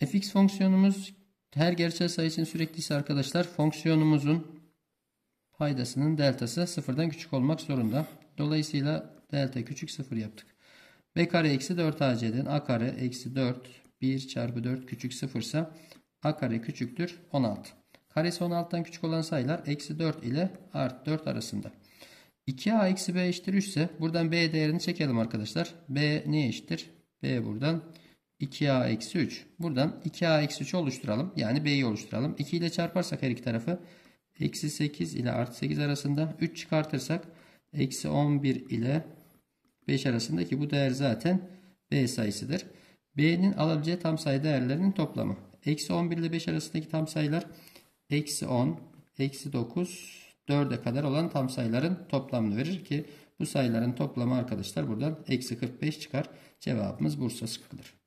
fx fonksiyonumuz her gerçel sayı için ise arkadaşlar fonksiyonumuzun paydasının deltası sıfırdan küçük olmak zorunda. Dolayısıyla delta küçük sıfır yaptık. b kare eksi 4 ac'den a kare eksi 4 1 çarpı 4 küçük sıfırsa a kare küçüktür 16. Karesi 16'tan küçük olan sayılar eksi 4 ile art 4 arasında. 2a eksi b eşittir 3 ise buradan b değerini çekelim arkadaşlar. b ne eşittir? b buradan 3 2a eksi 3. Buradan 2a eksi 3 oluşturalım. Yani b'yi oluşturalım. 2 ile çarparsak her iki tarafı eksi 8 ile artı 8 arasında 3 çıkartırsak eksi 11 ile 5 arasındaki bu değer zaten b sayısıdır. b'nin alabileceği tam sayı değerlerinin toplamı. Eksi 11 ile 5 arasındaki tam sayılar eksi 10, eksi 9, 4'e kadar olan tam sayıların toplamını verir ki bu sayıların toplamı arkadaşlar buradan eksi 45 çıkar. Cevabımız Bursa sıkılır.